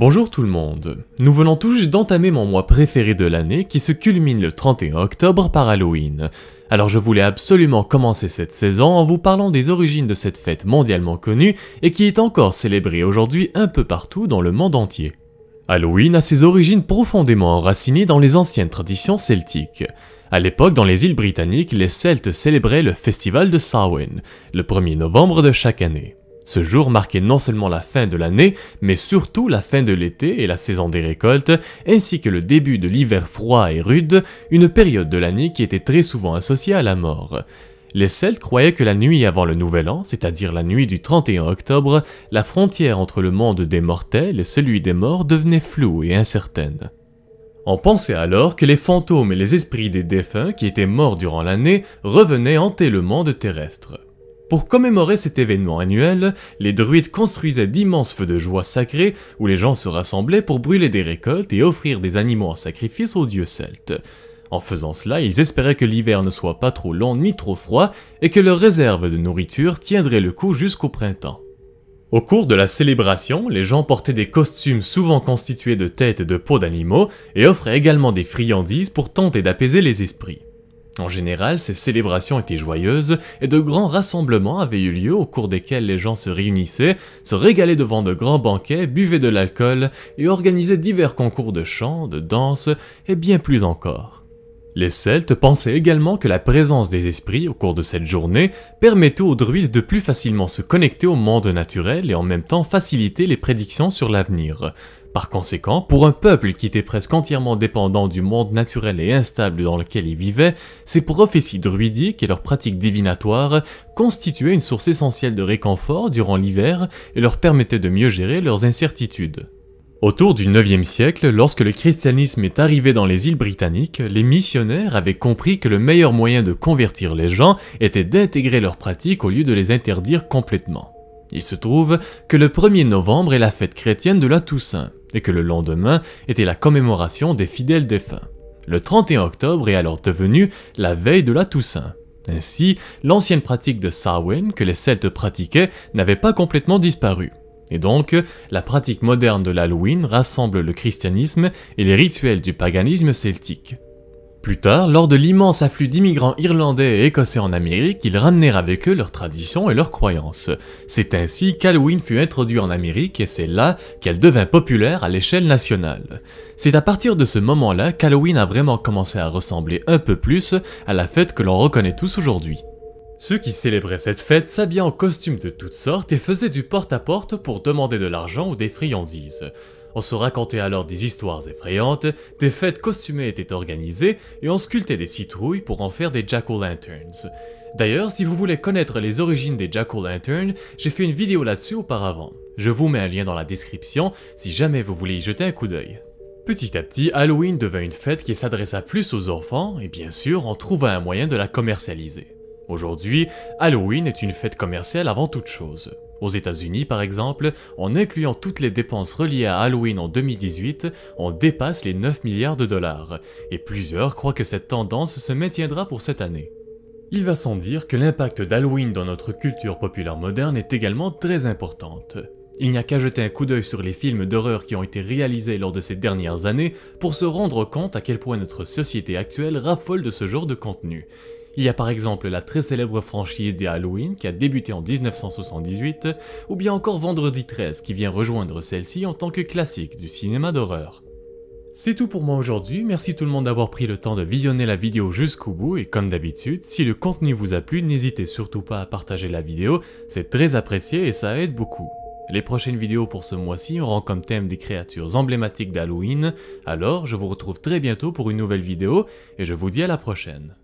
Bonjour tout le monde, nous venons tous d'entamer mon mois préféré de l'année qui se culmine le 31 octobre par Halloween. Alors je voulais absolument commencer cette saison en vous parlant des origines de cette fête mondialement connue et qui est encore célébrée aujourd'hui un peu partout dans le monde entier. Halloween a ses origines profondément enracinées dans les anciennes traditions celtiques. À l'époque, dans les îles britanniques, les Celtes célébraient le festival de Samhain, le 1er novembre de chaque année. Ce jour marquait non seulement la fin de l'année, mais surtout la fin de l'été et la saison des récoltes, ainsi que le début de l'hiver froid et rude, une période de l'année qui était très souvent associée à la mort. Les Celtes croyaient que la nuit avant le Nouvel An, c'est-à-dire la nuit du 31 octobre, la frontière entre le monde des mortels et celui des morts devenait floue et incertaine. On pensait alors que les fantômes et les esprits des défunts qui étaient morts durant l'année revenaient hanter le monde terrestre. Pour commémorer cet événement annuel, les druides construisaient d'immenses feux de joie sacrés où les gens se rassemblaient pour brûler des récoltes et offrir des animaux en sacrifice aux dieux celtes. En faisant cela, ils espéraient que l'hiver ne soit pas trop long ni trop froid et que leurs réserves de nourriture tiendraient le coup jusqu'au printemps. Au cours de la célébration, les gens portaient des costumes souvent constitués de têtes et de peaux d'animaux et offraient également des friandises pour tenter d'apaiser les esprits. En général, ces célébrations étaient joyeuses et de grands rassemblements avaient eu lieu au cours desquels les gens se réunissaient, se régalaient devant de grands banquets, buvaient de l'alcool et organisaient divers concours de chant, de danse et bien plus encore. Les Celtes pensaient également que la présence des esprits au cours de cette journée permettait aux druides de plus facilement se connecter au monde naturel et en même temps faciliter les prédictions sur l'avenir. Par conséquent, pour un peuple qui était presque entièrement dépendant du monde naturel et instable dans lequel il vivait, ces prophéties druidiques et leurs pratiques divinatoires constituaient une source essentielle de réconfort durant l'hiver et leur permettaient de mieux gérer leurs incertitudes. Autour du 9e siècle, lorsque le christianisme est arrivé dans les îles britanniques, les missionnaires avaient compris que le meilleur moyen de convertir les gens était d'intégrer leurs pratiques au lieu de les interdire complètement. Il se trouve que le 1er novembre est la fête chrétienne de la Toussaint et que le lendemain était la commémoration des fidèles défunts. Le 31 octobre est alors devenu la veille de la Toussaint. Ainsi, l'ancienne pratique de Samhain que les Celtes pratiquaient n'avait pas complètement disparu. Et donc, la pratique moderne de l'Halloween rassemble le christianisme et les rituels du paganisme celtique. Plus tard, lors de l'immense afflux d'immigrants irlandais et écossais en Amérique, ils ramenèrent avec eux leurs traditions et leurs croyances. C'est ainsi qu'Halloween fut introduit en Amérique et c'est là qu'elle devint populaire à l'échelle nationale. C'est à partir de ce moment-là qu'Halloween a vraiment commencé à ressembler un peu plus à la fête que l'on reconnaît tous aujourd'hui. Ceux qui célébraient cette fête s'habillaient en costumes de toutes sortes et faisaient du porte-à-porte -porte pour demander de l'argent ou des friandises. On se racontait alors des histoires effrayantes, des fêtes costumées étaient organisées et on sculptait des citrouilles pour en faire des jack-o'-lanterns. D'ailleurs, si vous voulez connaître les origines des jack-o'-lanterns, j'ai fait une vidéo là-dessus auparavant. Je vous mets un lien dans la description si jamais vous voulez y jeter un coup d'œil. Petit à petit, Halloween devint une fête qui s'adressa plus aux enfants et bien sûr, on trouva un moyen de la commercialiser. Aujourd'hui, Halloween est une fête commerciale avant toute chose. Aux États-Unis, par exemple, en incluant toutes les dépenses reliées à Halloween en 2018, on dépasse les 9 milliards de dollars, et plusieurs croient que cette tendance se maintiendra pour cette année. Il va sans dire que l'impact d'Halloween dans notre culture populaire moderne est également très importante. Il n'y a qu'à jeter un coup d'œil sur les films d'horreur qui ont été réalisés lors de ces dernières années pour se rendre compte à quel point notre société actuelle raffole de ce genre de contenu. Il y a par exemple la très célèbre franchise des Halloween qui a débuté en 1978, ou bien encore Vendredi 13 qui vient rejoindre celle-ci en tant que classique du cinéma d'horreur. C'est tout pour moi aujourd'hui, merci tout le monde d'avoir pris le temps de visionner la vidéo jusqu'au bout et comme d'habitude, si le contenu vous a plu, n'hésitez surtout pas à partager la vidéo, c'est très apprécié et ça aide beaucoup. Les prochaines vidéos pour ce mois-ci auront comme thème des créatures emblématiques d'Halloween, alors je vous retrouve très bientôt pour une nouvelle vidéo et je vous dis à la prochaine.